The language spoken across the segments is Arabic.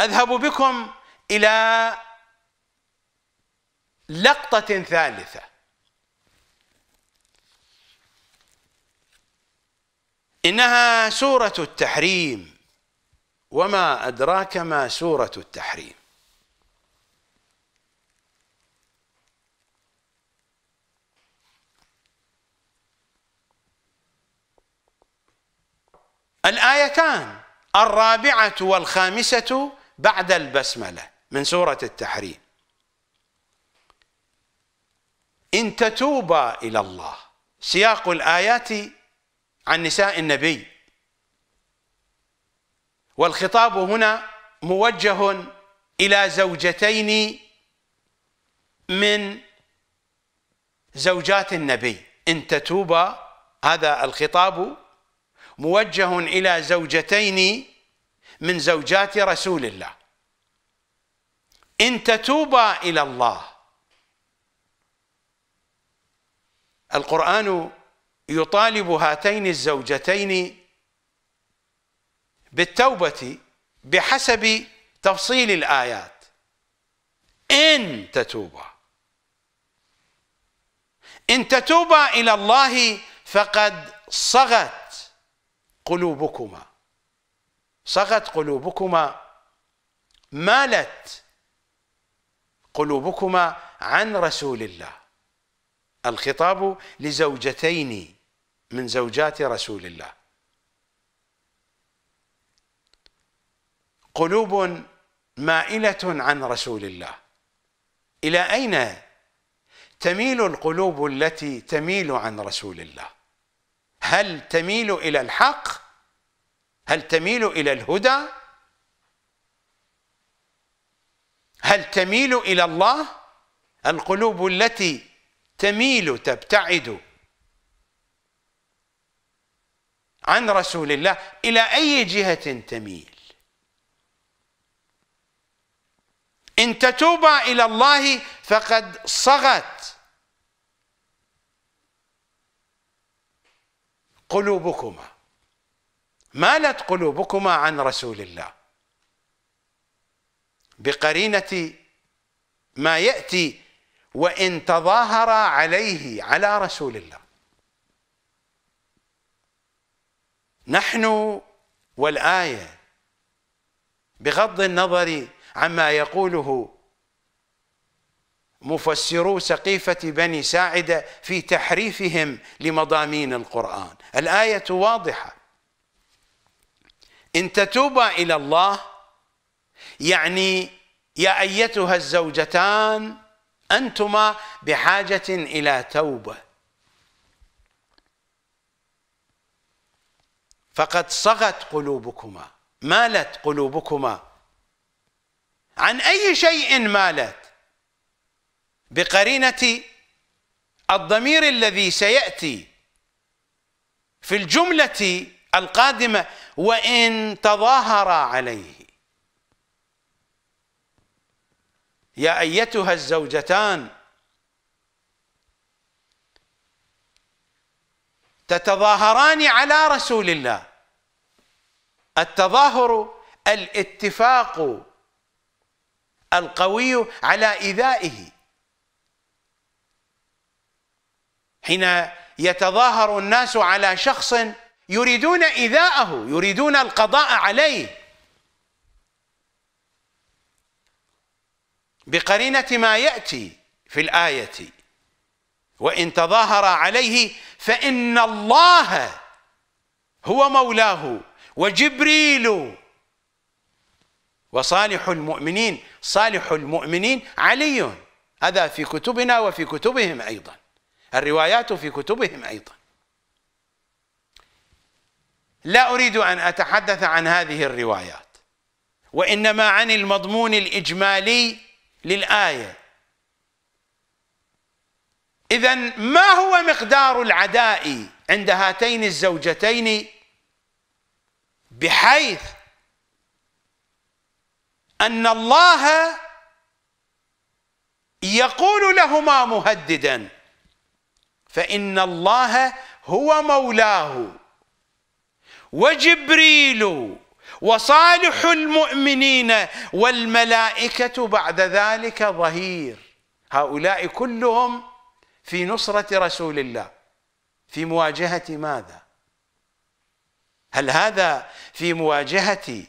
اذهب بكم الى لقطه ثالثه انها سوره التحريم وما ادراك ما سوره التحريم الايتان الرابعه والخامسه بعد البسملة من سورة التحريم إن تتوبا إلى الله سياق الآيات عن نساء النبي والخطاب هنا موجه إلى زوجتين من زوجات النبي إن تتوبا هذا الخطاب موجه إلى زوجتين من زوجات رسول الله إن تتوبا إلى الله القرآن يطالب هاتين الزوجتين بالتوبة بحسب تفصيل الآيات إن تتوبا إن تتوبا إلى الله فقد صغت قلوبكما صغت قلوبكما مالت قلوبكما عن رسول الله الخطاب لزوجتين من زوجات رسول الله قلوب مائلة عن رسول الله إلى أين تميل القلوب التي تميل عن رسول الله هل تميل إلى الحق هل تميل إلى الهدى هل تميل إلى الله القلوب التي تميل تبتعد عن رسول الله إلى أي جهة تميل إن تتوبا إلى الله فقد صغت قلوبكما مالت قلوبكما عن رسول الله بقرينة ما يأتي وإن تظاهر عليه على رسول الله نحن والآية بغض النظر عما يقوله مفسرو سقيفة بني ساعدة في تحريفهم لمضامين القرآن الآية واضحة إن تتوبا إلى الله يعني يا أيتها الزوجتان أنتما بحاجة إلى توبة فقد صغت قلوبكما مالت قلوبكما عن أي شيء مالت بقرينة الضمير الذي سيأتي في الجملة القادمة وإن تظاهر عليه يا أيتها الزوجتان تتظاهران على رسول الله التظاهر الاتفاق القوي على إيذائه حين يتظاهر الناس على شخص يريدون إيذاءه يريدون القضاء عليه بقرينة ما يأتي في الآية وإن تظاهر عليه فإن الله هو مولاه وجبريل وصالح المؤمنين صالح المؤمنين علي هذا في كتبنا وفي كتبهم أيضا الروايات في كتبهم أيضا لا أريد أن أتحدث عن هذه الروايات وإنما عن المضمون الإجمالي للآية إذا ما هو مقدار العداء عند هاتين الزوجتين بحيث أن الله يقول لهما مهددا فإن الله هو مولاه وجبريل وصالح المؤمنين والملائكة بعد ذلك ظهير هؤلاء كلهم في نصرة رسول الله في مواجهة ماذا؟ هل هذا في مواجهة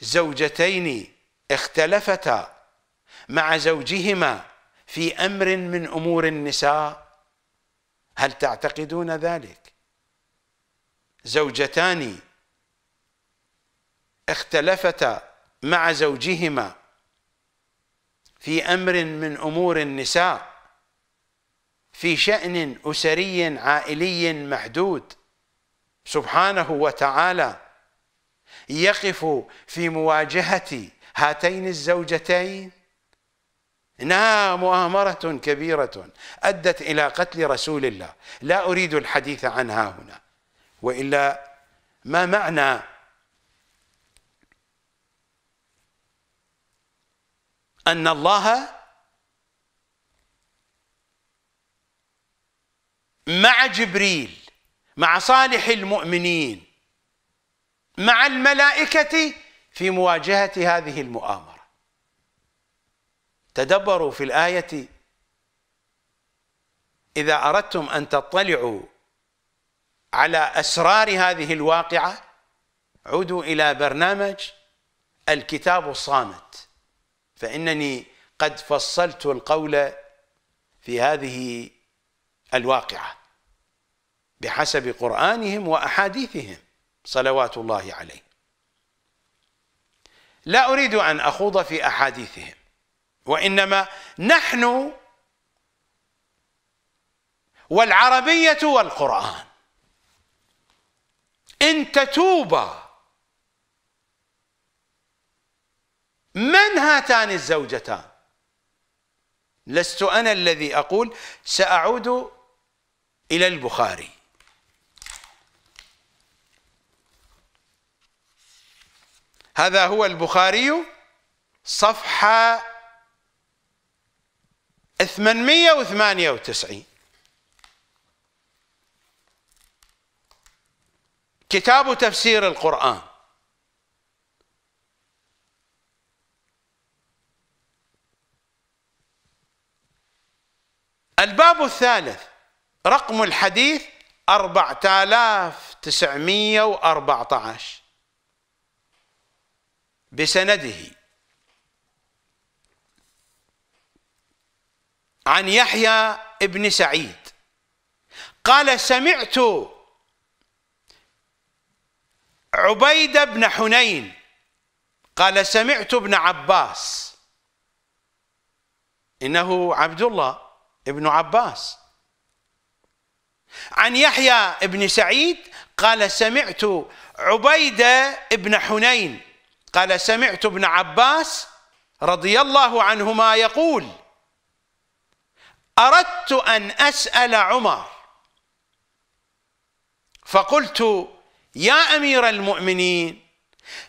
زوجتين اختلفتا مع زوجهما في أمر من أمور النساء؟ هل تعتقدون ذلك؟ زوجتان اختلفتا مع زوجهما في امر من امور النساء في شان اسري عائلي محدود سبحانه وتعالى يقف في مواجهه هاتين الزوجتين انها نعم، مؤامره كبيره ادت الى قتل رسول الله لا اريد الحديث عنها هنا وإلا ما معنى أن الله مع جبريل مع صالح المؤمنين مع الملائكة في مواجهة هذه المؤامرة تدبروا في الآية إذا أردتم أن تطلعوا على أسرار هذه الواقعة عودوا إلى برنامج الكتاب الصامت فإنني قد فصلت القول في هذه الواقعة بحسب قرآنهم وأحاديثهم صلوات الله عليه لا أريد أن أخوض في أحاديثهم وإنما نحن والعربية والقرآن إن تتوبا من هاتان الزوجتان لست أنا الذي أقول سأعود إلى البخاري هذا هو البخاري صفحة 898 كتاب تفسير القرآن الباب الثالث رقم الحديث 4914 بسنده عن يحيى بن سعيد قال سمعت عبيدة بن حنين قال سمعت ابن عباس إنه عبد الله ابن عباس عن يحيى بن سعيد قال سمعت عبيدة بن حنين قال سمعت ابن عباس رضي الله عنهما يقول أردت أن أسأل عمر فقلت يا امير المؤمنين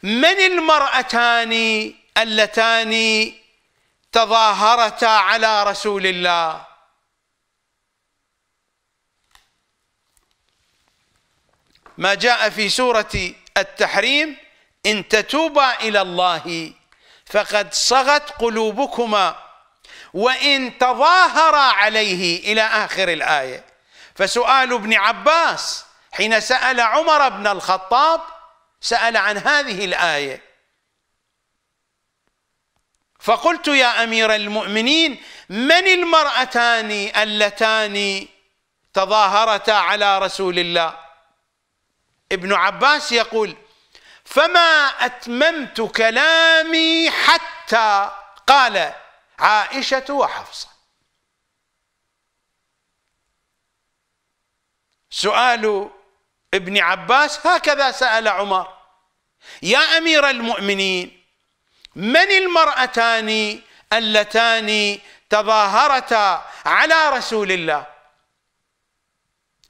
من المرأتان اللتان تظاهرتا على رسول الله ما جاء في سورة التحريم إن تتوبا إلى الله فقد صغت قلوبكما وإن تظاهرا عليه إلى آخر الآية فسؤال ابن عباس حين سأل عمر بن الخطاب سأل عن هذه الآية فقلت يا أمير المؤمنين من المرأتان اللتان تظاهرتا على رسول الله ابن عباس يقول فما أتممت كلامي حتى قال عائشة وحفصة سؤال ابن عباس هكذا سأل عمر يا أمير المؤمنين من المرأتان اللتان تظاهرتا على رسول الله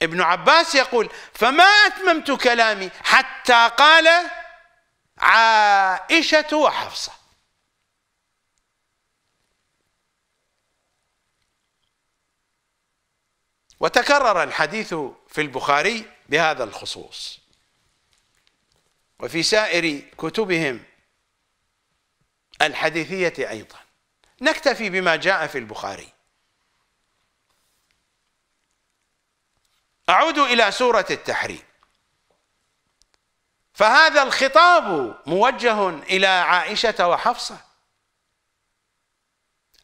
ابن عباس يقول فما أتممت كلامي حتى قال عائشة وحفصة وتكرر الحديث في البخاري بهذا الخصوص وفي سائر كتبهم الحديثية أيضا نكتفي بما جاء في البخاري أعود إلى سورة التحريم فهذا الخطاب موجه إلى عائشة وحفصة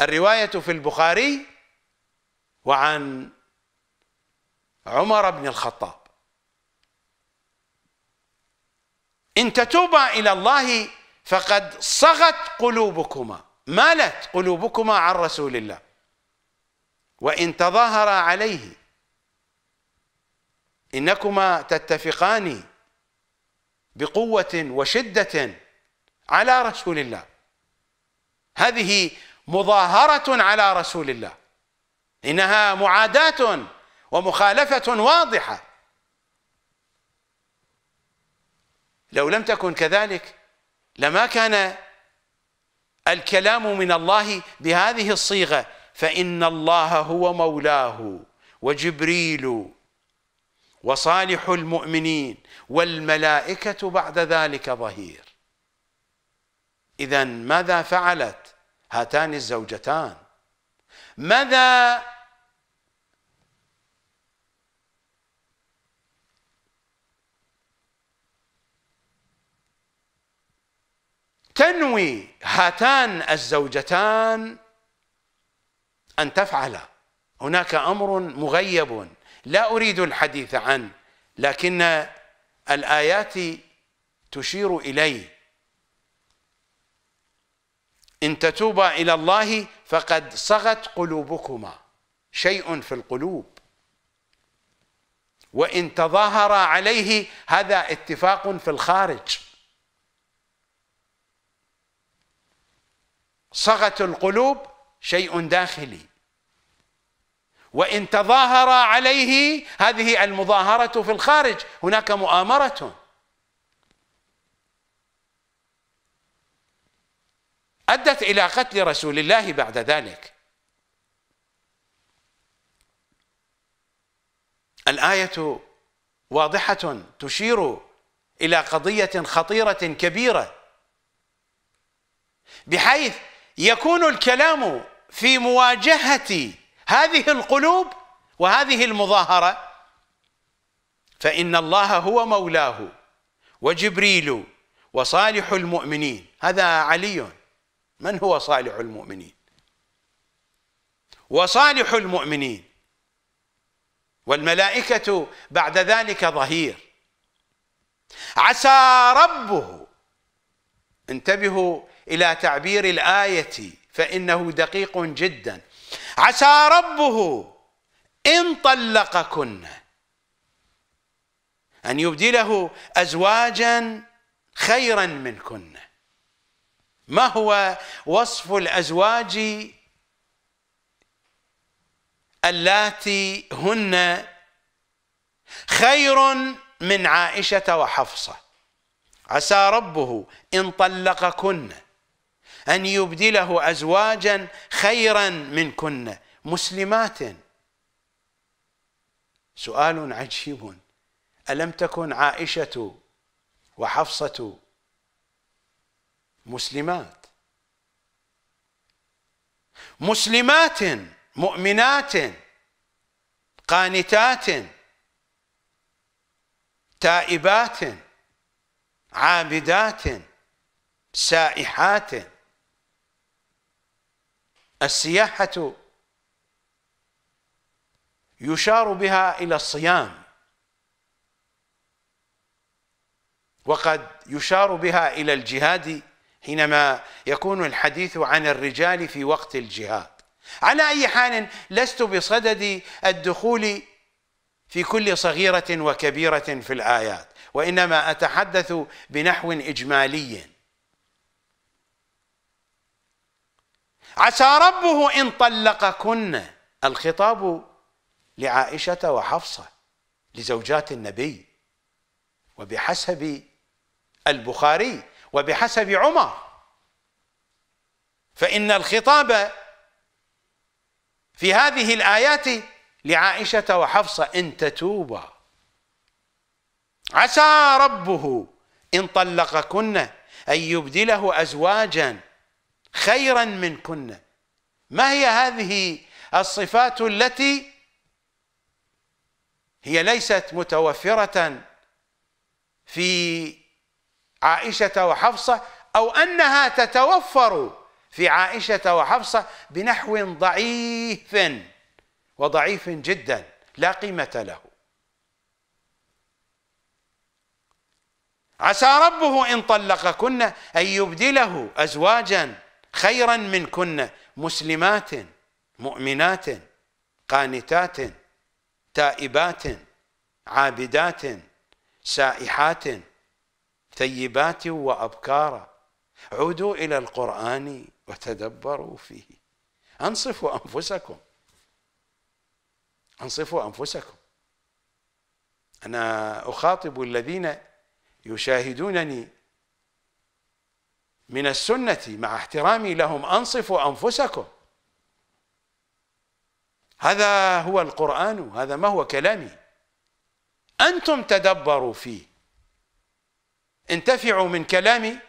الرواية في البخاري وعن عمر بن الخطاب إن تتوبا إلى الله فقد صغت قلوبكما مالت قلوبكما عن رسول الله وإن تظاهرا عليه إنكما تتفقان بقوة وشدة على رسول الله هذه مظاهرة على رسول الله إنها معاداة ومخالفة واضحة لو لم تكن كذلك لما كان الكلام من الله بهذه الصيغة فإن الله هو مولاه وجبريل وصالح المؤمنين والملائكة بعد ذلك ظهير إذا ماذا فعلت هاتان الزوجتان ماذا تنوي هاتان الزوجتان ان تفعلا هناك امر مغيب لا اريد الحديث عنه لكن الايات تشير اليه ان تتوبا الى الله فقد صغت قلوبكما شيء في القلوب وان تظاهرا عليه هذا اتفاق في الخارج صغة القلوب شيء داخلي وإن تظاهر عليه هذه المظاهرة في الخارج هناك مؤامرة أدت إلى قتل رسول الله بعد ذلك الآية واضحة تشير إلى قضية خطيرة كبيرة بحيث يكون الكلام في مواجهة هذه القلوب وهذه المظاهرة فإن الله هو مولاه وجبريل وصالح المؤمنين هذا علي من هو صالح المؤمنين وصالح المؤمنين والملائكة بعد ذلك ظهير عسى ربه انتبهوا إلى تعبير الآية فإنه دقيق جدا عسى ربه إن طلقكن أن يبدله أزواجا خيرا منكن ما هو وصف الأزواج اللاتي هن خير من عائشة وحفصة عسى ربه إن طلقكن أن يبدله أزواجا خيرا منكن مسلمات سؤال عجيب ألم تكن عائشة وحفصة مسلمات مسلمات مؤمنات قانتات تائبات عابدات سائحات السياحة يشار بها إلى الصيام وقد يشار بها إلى الجهاد حينما يكون الحديث عن الرجال في وقت الجهاد على أي حال لست بصدد الدخول في كل صغيرة وكبيرة في الآيات وإنما أتحدث بنحو إجمالي عسى ربه إن طلقكن الخطاب لعائشة وحفصة لزوجات النبي وبحسب البخاري وبحسب عمر فإن الخطاب في هذه الآيات لعائشة وحفصة إن تتوبا عسى ربه إن طلقكن أن يبدله أزواجا خيرا منكن ما هي هذه الصفات التي هي ليست متوفرة في عائشة وحفصة أو أنها تتوفر في عائشة وحفصة بنحو ضعيف وضعيف جدا لا قيمة له عسى ربه إن طلقكن أن يبدله أزواجا خيرا منكن مسلمات مؤمنات قانتات تائبات عابدات سائحات ثيبات وأبكارا عودوا إلى القرآن وتدبروا فيه أنصفوا أنفسكم أنصفوا أنفسكم أنا أخاطب الذين يشاهدونني من السنة مع احترامي لهم أنصفوا أنفسكم هذا هو القرآن هذا ما هو كلامي أنتم تدبروا فيه انتفعوا من كلامي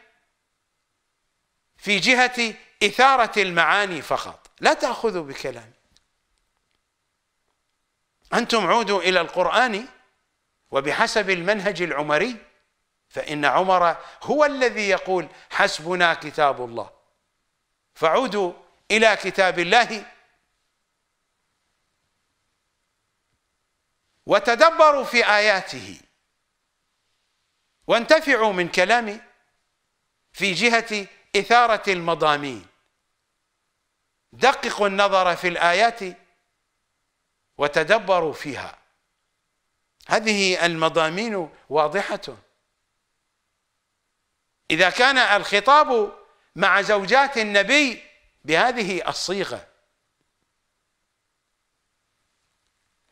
في جهة إثارة المعاني فقط لا تأخذوا بكلامي أنتم عودوا إلى القرآن وبحسب المنهج العمري فإن عمر هو الذي يقول حسبنا كتاب الله فعودوا إلى كتاب الله وتدبروا في آياته وانتفعوا من كلامي في جهة إثارة المضامين دققوا النظر في الآيات وتدبروا فيها هذه المضامين واضحة إذا كان الخطاب مع زوجات النبي بهذه الصيغة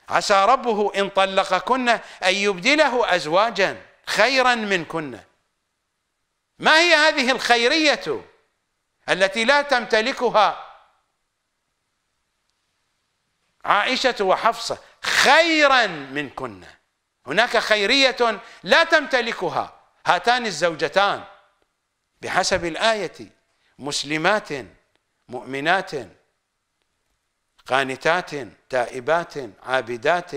عسى ربه إن طلقكن أن يبدله أزواجا خيرا منكن ما هي هذه الخيرية التي لا تمتلكها عائشة وحفصة خيرا منكن هناك خيرية لا تمتلكها هاتان الزوجتان بحسب الآية مسلمات مؤمنات قانتات تائبات عابدات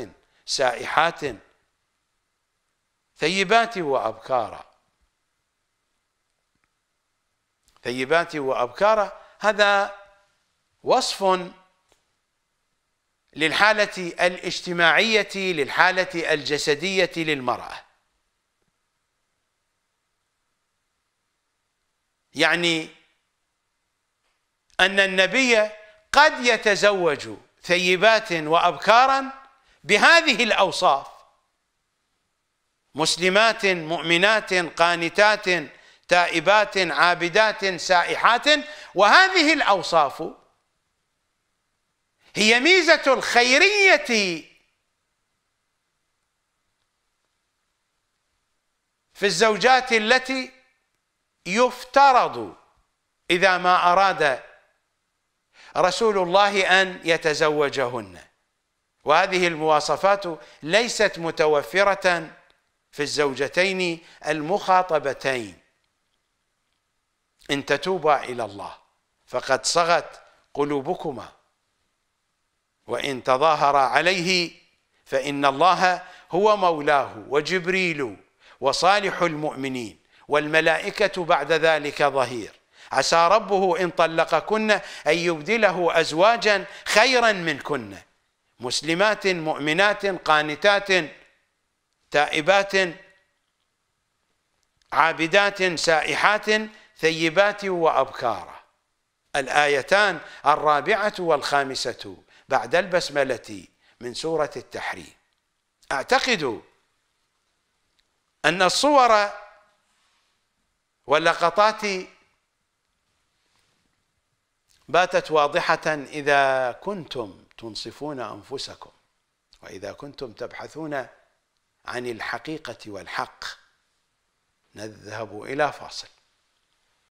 سائحات ثيبات وأبكارا ثيبات وأبكارا هذا وصف للحالة الاجتماعية للحالة الجسدية للمرأة يعني أن النبي قد يتزوج ثيبات وأبكارا بهذه الأوصاف مسلمات مؤمنات قانتات تائبات عابدات سائحات وهذه الأوصاف هي ميزة الخيرية في الزوجات التي يفترض إذا ما أراد رسول الله أن يتزوجهن وهذه المواصفات ليست متوفرة في الزوجتين المخاطبتين إن تتوبا إلى الله فقد صغت قلوبكما وإن تظاهرا عليه فإن الله هو مولاه وجبريل وصالح المؤمنين والملائكة بعد ذلك ظهير عسى ربه إن طلقكن أن يبدله أزواجا خيرا منكن مسلمات مؤمنات قانتات تائبات عابدات سائحات ثيبات وأبكارا الآيتان الرابعة والخامسة بعد البسملة من سورة التحريم أعتقد أن الصور واللقطات باتت واضحة إذا كنتم تنصفون أنفسكم وإذا كنتم تبحثون عن الحقيقة والحق نذهب إلى فاصل